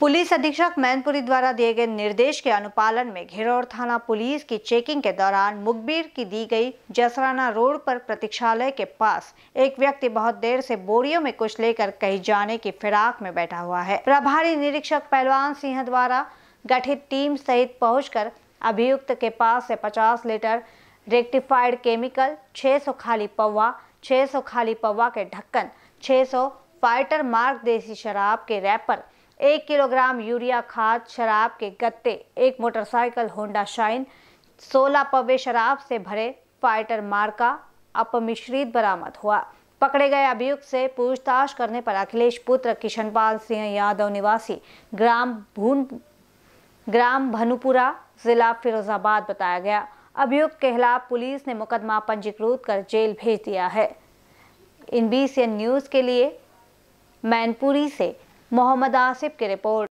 police अधीक्षक मैनपुरी द्वारा दिए गए निर्देश के अनुपालन में घिरौर थाना पुलिस की चेकिंग के दौरान मुखबिर की दी गई जसराना रोड पर प्रतीक्षालय के पास एक व्यक्ति बहुत देर से बोरियों में कुछ लेकर कहीं जाने की फिराक में बैठा हुआ है प्रभारी निरीक्षक पहलवान सिंह द्वारा गठित टीम सहित पहुँच अभियुक्त के पास से पचास लीटर रेक्टिफाइड केमिकल 600 खाली पौवा 600 खाली पौवा के ढक्कन 600 फाइटर मार्क देसी शराब के रैपर एक किलोग्राम यूरिया खाद शराब के गत्ते एक मोटरसाइकिल होंडा शाइन सोलह पवे शराब से भरे फाइटर मार्का अपमिश्रित बरामद हुआ पकड़े गए अभियुक्त से पूछताछ करने पर अखिलेश पुत्र किशनपाल सिंह यादव निवासी ग्राम भून ग्राम भनुपुरा जिला फिरोजाबाद बताया गया अभियुक्त के खिलाफ पुलिस ने मुकदमा पंजीकृत कर जेल भेज दिया है इन बी न्यूज़ के लिए मैनपुरी से मोहम्मद आसिफ की रिपोर्ट